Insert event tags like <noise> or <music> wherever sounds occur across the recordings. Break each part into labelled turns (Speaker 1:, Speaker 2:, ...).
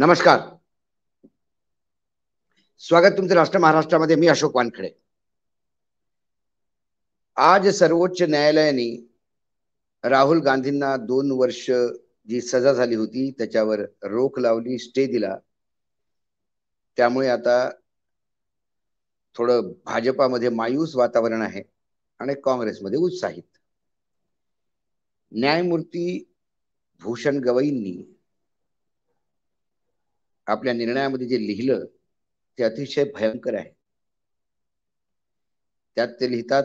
Speaker 1: नमस्कार स्वागत तुमचं राष्ट्र महाराष्ट्रामध्ये मी अशोक वानखडे आज सर्वोच्च न्यायालयाने राहुल गांधींना दोन वर्ष जी सजा झाली होती त्याच्यावर रोख लावली स्टे दिला त्यामुळे आता थोडं भाजपामध्ये मायूस वातावरण आहे आणि काँग्रेसमध्ये उत्साहित न्यायमूर्ती भूषण गवईंनी आपल्या निर्णयामध्ये जे लिहिलं ते अतिशय भयंकर आहे त्यात ते लिहितात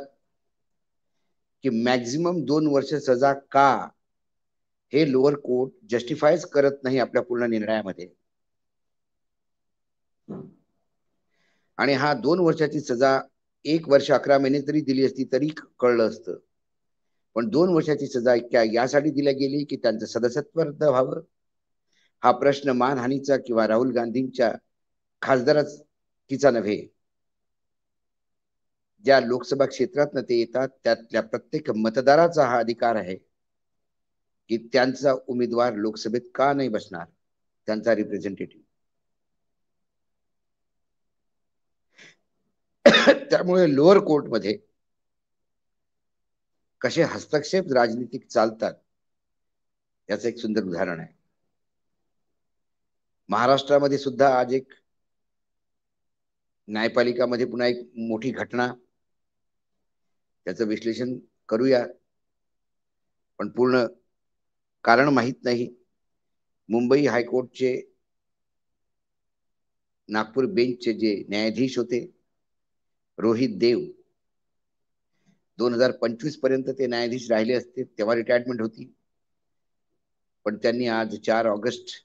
Speaker 1: की मॅक्झिमम दोन वर्ष सजा का हे लोअर कोर्ट जस्टिफायच करत नाही आपल्या पूर्ण निर्णयामध्ये आणि हा दोन वर्षाची सजा एक वर्ष अकरा महिने तरी दिली असती तरी कळलं असतं पण दोन वर्षाची सजा इतक्या यासाठी दिल्या गेली की त्यांचं सदस्यत्व रद्द व्हावं हा प्रश्न मानहानीचा किंवा राहुल गांधींच्या तिचा नव्हे ज्या लोकसभा क्षेत्रात ते येतात त्यातल्या प्रत्येक मतदाराचा हा अधिकार आहे की त्यांचा उमेदवार लोकसभेत का नाही बसणार त्यांचा रिप्रेझेंटेटिव्ह <coughs> त्यामुळे लोअर कोर्टमध्ये कसे हस्तक्षेप राजनीतिक चालतात याचं एक सुंदर उदाहरण आहे महाराष्ट्रामध्ये सुद्धा आज एक न्यायपालिकामध्ये पुन्हा एक मोठी घटना त्याचं विश्लेषण करूया पण पूर्ण कारण माहित नाही मुंबई हायकोर्टचे नागपूर बेंचचे जे न्यायाधीश होते रोहित देव दोन हजार पंचवीस पर्यंत ते न्यायाधीश राहिले असते तेव्हा रिटायरमेंट होती पण त्यांनी आज चार ऑगस्ट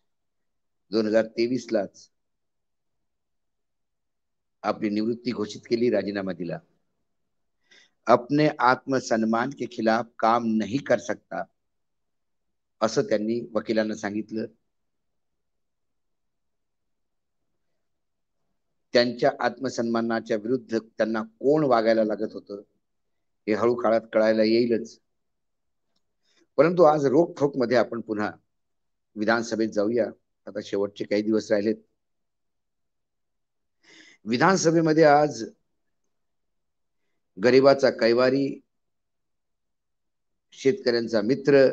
Speaker 1: दोन हजार तेवीस लाच आपली निवृत्ती घोषित केली राजीनामा दिला अपने आत्मसन्मान के खिलाफ काम नाही कर सकता असं त्यांनी वकिलांना सांगितलं त्यांच्या आत्मसन्मानाच्या विरुद्ध त्यांना कोण वागायला लागत होतं हे हळू काळात कळायला येईलच परंतु आज ठोक मध्ये आपण पुन्हा विधानसभेत जाऊया आता शेवटचे काही दिवस राहिलेत विधानसभेमध्ये आज गरिबाचा कैवारी शेतकऱ्यांचा मित्र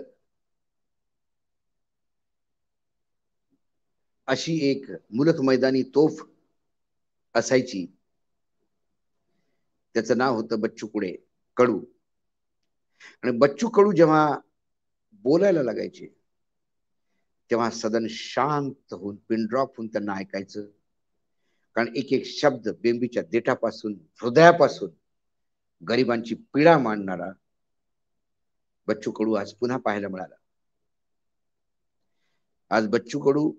Speaker 1: अशी एक मुलत मैदानी तोफ असायची त्याचं नाव होतं बच्चू कुडे कडू आणि बच्चू कडू जेव्हा बोलायला लागायचे तेव्हा सदन शांत होऊन पिनड्रॉप होऊन त्यांना ऐकायचं कारण एक एक शब्द बेंबीच्या देठापासून हृदयापासून गरिबांची पीडा मांडणारा बच्चू कडू आज पुन्हा पाहायला मिळाला आज बच्चू कडू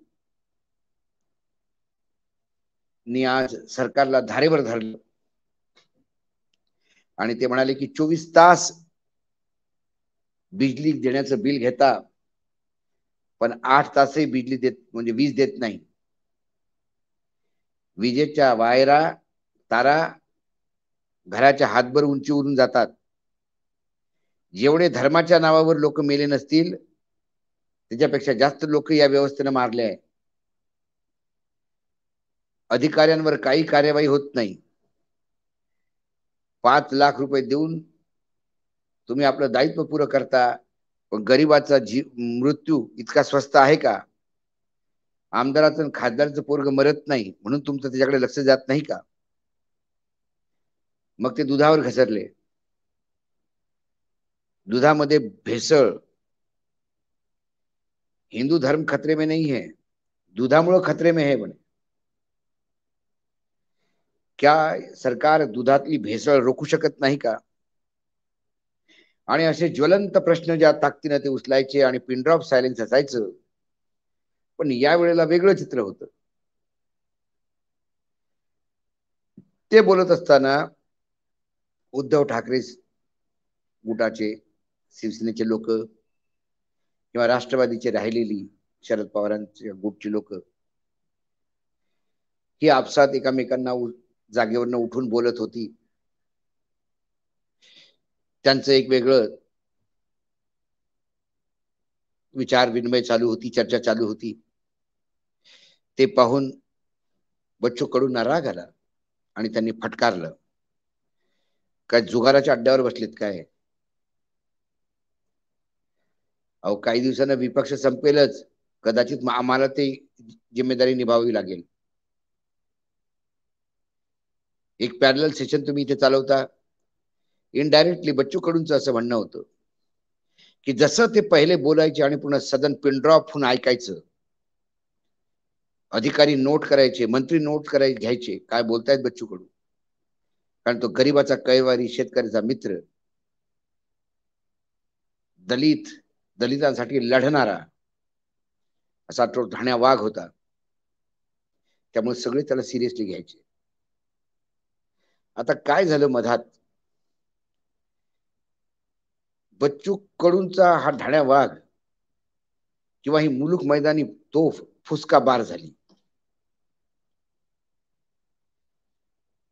Speaker 1: नी आज सरकारला धारेवर धरलं आणि ते म्हणाले की चोवीस तास बिजली देण्याचं बिल घेता पण आठ तासही बिजली देत म्हणजे वीज देत नाही विजेच्या वायरा तारा घराच्या हातभर उंची उरून जातात जेवढे धर्माच्या नावावर लोक मेले नसतील त्याच्यापेक्षा जास्त लोक या व्यवस्थेनं मारले आहे अधिकाऱ्यांवर काही कार्यवाही होत नाही पाच लाख रुपये देऊन तुम्ही आपलं दायित्व पुरं करता गरीबाचा जी मृत्यू इतका स्वस्त आहे का आमदाराचं खासदाराचं पोरग मरत नाही म्हणून तुमचं त्याच्याकडे लक्ष जात नाही का मग ते दुधावर घसरले दुधामध्ये भेसळ हिंदू धर्म खतरे में नाही आहे दुधामुळे खतरे में है बने क्या सरकार दुधातली भेसळ रोखू शकत नाही का आणि असे ज्वलंत प्रश्न ज्या ताकदीनं ते उचलायचे आणि पिनड्रॉप सायलेन्स असायचं पण या वेळेला वेगळं चित्र होतं ते बोलत असताना उद्धव ठाकरे गुटाचे शिवसेनेचे लोक किंवा राष्ट्रवादीचे राहिलेली शरद पवारांचे गुटची लोक ही आपसात एकामेकांना जागेवरनं उठून बोलत होती त्यांचं एक वेगळं विचार विनिमय चालू होती चर्चा चालू होती ते पाहून बच्चू कडून राग आला आणि त्यांनी फटकारलं काय जुगाराच्या अड्ड्यावर बसलेत काय अहो काही दिवसांना विपक्ष संपेलच कदाचित आम्हाला ते जिम्मेदारी निभावी लागेल एक पॅरल सेशन तुम्ही इथे चालवता इनडायरेक्टली बच्चू कडूंचं असं म्हणणं होतं की जसं ते पहिले बोलायचे आणि पुन्हा सदन पिनड्रॉप होऊन ऐकायचं अधिकारी नोट करायचे मंत्री नोट कराय घ्यायचे काय बोलतायत बच्चू कडू कारण तो गरीबाचा कैवारी शेतकऱ्याचा मित्र दलित दलितांसाठी लढणारा असा तो ठाण्या वाघ होता त्यामुळे सगळे त्याला सिरियसली घ्यायचे आता काय झालं मधात बच्चू कडूंचा हा ढाण्या वाघ किंवा ही मुलुक मैदानी तोफ फुसका बार झाली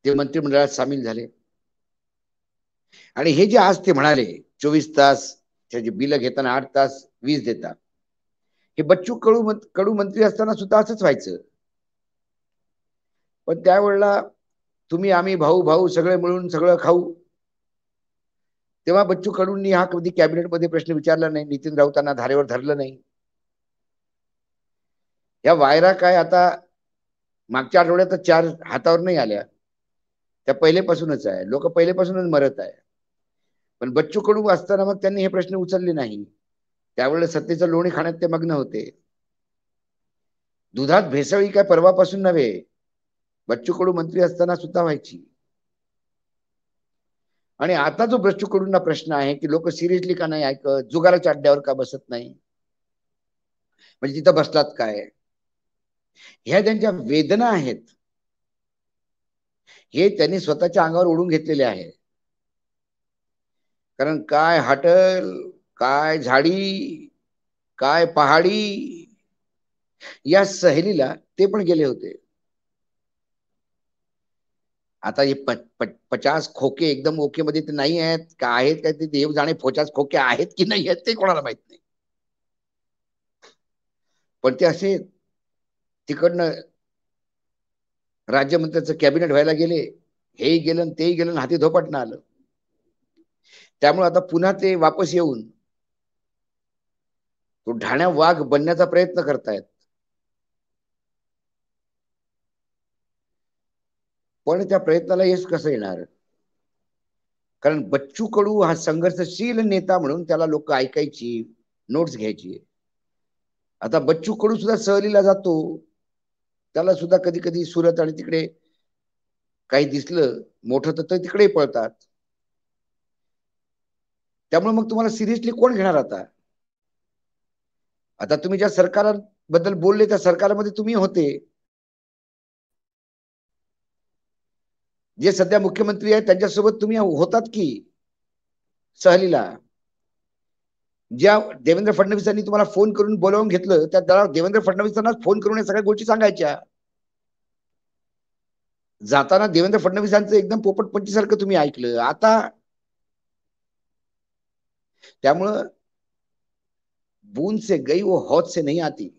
Speaker 1: ते मंत्रिमंडळात सामील झाले आणि हे जे आज ते म्हणाले चोवीस तास त्याचे बिल घेताना आठ तास वीज देतात हे बच्चू कडू कडू मंत्री असताना सुद्धा असंच व्हायचं पण त्यावेळेला तुम्ही आम्ही भाऊ भाऊ सगळे मिळून सगळं खाऊ तेव्हा बच्चू कडूंनी हा कधी कॅबिनेटमध्ये प्रश्न विचारला नाही नितीन राऊतांना धारेवर धरलं नाही या वायरा काय आता मागच्या आठवड्यात चार हातावर नाही आल्या त्या पहिलेपासूनच आहे लोक पहिलेपासूनच मरत आहे पण बच्चू कडू असताना मग त्यांनी हे प्रश्न उचलले नाही त्यावेळेला सत्तेचं लोणी खाण्यात ते मग्न होते दुधात भेसळी काय परवापासून नव्हे बच्चू कडू मंत्री असताना सुद्धा व्हायची आणि आता जो भ्रष्टकडून प्रश्न आहे की लोक सिरियसली का नाही ऐकत जुगाराच्या अड्ड्यावर का बसत नाही म्हणजे तिथं बसलात काय ह्या त्यांच्या वेदना आहेत हे त्यांनी स्वतःच्या अंगावर ओढून घेतलेले आहे कारण काय हाटल काय झाडी काय पहाडी या सहलीला ते पण गेले होते आता हे पचास खोके एकदम ओके मध्ये ते नाही आहेत का आहेत का ते देव जाणे पचास खोके आहेत की नाही आहेत ते कोणाला माहित नाही पण ते असे तिकडनं राज्यमंत्र्याचं कॅबिनेट व्हायला गेले हे गेलं तेही गेलं हाती धोपटणं आलं त्यामुळे आता पुन्हा ते वापस येऊन तो ढाण्या वाघ बनण्याचा प्रयत्न करतायत पण त्या प्रयत्नाला यश कसं येणार कारण बच्चू कडू हा संघर्षशील नेता म्हणून त्याला लोक ऐकायची नोट्स घ्यायची आता बच्चू कडू सुद्धा सहलीला जातो त्याला सुद्धा कधी कधी सुरत आणि तिकडे काही दिसलं मोठं तर तिकडे पळतात त्यामुळे मग तुम्हाला सिरियसली कोण घेणार आता आता तुम्ही ज्या सरकारबद्दल बोलले त्या सरकारमध्ये तुम्ही होते जे सध्या मुख्यमंत्री आहेत त्यांच्यासोबत तुम्ही होतात की सहलीला ज्या देवेंद्र फडणवीसांनी तुम्हाला फोन करून बोलावून घेतलं त्या दरा देवेंद्र फडणवीसांना फोन करून या सगळ्या गोष्टी सांगायच्या जाताना देवेंद्र फडणवीसांचं एकदम सारखं तुम्ही ऐकलं आता त्यामुळं बून से गई व हौद से नाही आती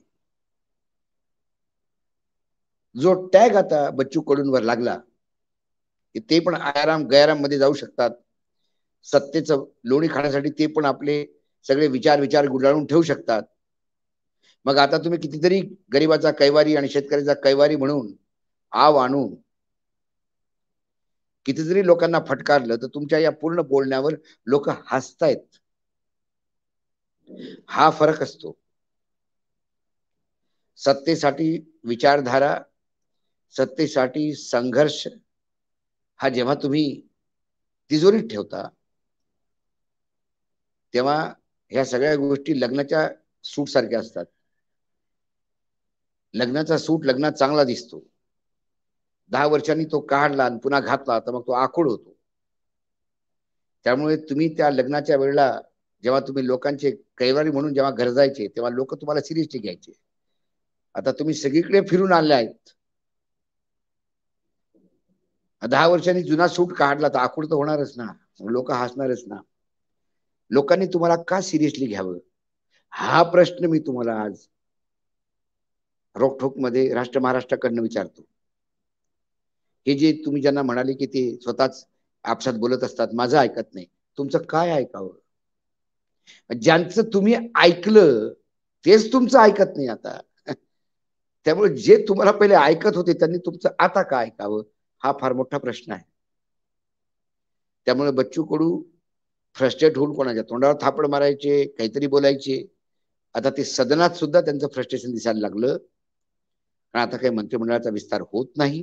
Speaker 1: जो टॅग आता बच्चू कडून वर लागला की ते पण आयाराम गयाराम मध्ये जाऊ शकतात सत्तेचं लोणी खाण्यासाठी ते पण आपले सगळे विचार विचार गुंडाळून ठेवू शकतात मग आता तुम्ही कितीतरी गरीबाचा कैवारी आणि शेतकऱ्याचा कैवारी म्हणून आव आणून कितीतरी लोकांना फटकारलं तर तुमच्या या पूर्ण बोलण्यावर लोक हसतायत हा फरक असतो सत्तेसाठी विचारधारा सत्तेसाठी संघर्ष हा जेव्हा तुम्ही तिजोरीत ठेवता तेव्हा ह्या सगळ्या गोष्टी लग्नाच्या सूट सारख्या असतात लग्नाचा सूट लग्नात चांगला दिसतो दहा वर्षांनी तो काढला आणि पुन्हा घातला तर मग तो आखूड होतो त्यामुळे तुम्ही त्या लग्नाच्या वेळेला जेव्हा तुम्ही लोकांचे कैवारी म्हणून जेव्हा घर जायचे तेव्हा लोक तुम्हाला सिरियसली घ्यायचे आता तुम्ही सगळीकडे फिरून आले आहेत दहा वर्षांनी जुना सूट काढला तर आकुड तर होणारच ना लोक हसणारच ना लोकांनी तुम्हाला का सिरियसली घ्यावं हा प्रश्न मी तुम्हाला आज रोकठोक मध्ये राष्ट्र महाराष्ट्राकडनं विचारतो हे जे तुम्ही ज्यांना म्हणाले की ते स्वतःच आपसात बोलत असतात माझं ऐकत नाही तुमचं काय ऐकावं ज्यांचं तुम्ही ऐकलं तेच तुमचं ऐकत नाही आता <laughs> त्यामुळे जे तुम्हाला पहिले ऐकत होते त्यांनी तुमचं आता काय ऐकावं हा फार मोठा प्रश्न आहे त्यामुळे बच्चू कडू फ्रस्ट्रेट होऊन कोणाच्या तोंडावर थापड मारायचे काहीतरी बोलायचे आता ते सदनात सुद्धा त्यांचं फ्रस्ट्रेशन दिसायला लागलं कारण आता काही मंत्रिमंडळाचा विस्तार होत नाही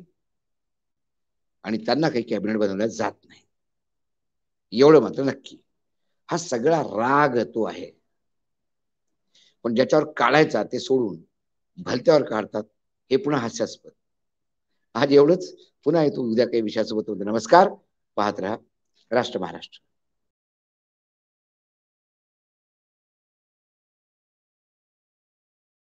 Speaker 1: आणि त्यांना काही कॅबिनेट बनवल्या जात नाही एवढं मात्र नक्की हा सगळा राग तो आहे पण ज्याच्यावर काढायचा ते सोडून भलत्यावर काढतात हे पुन्हा हास्यास्पद आज एवढंच पुन्हा येतो उद्या काही विषयासोबत नमस्कार पाहत राहा राष्ट्र महाराष्ट्र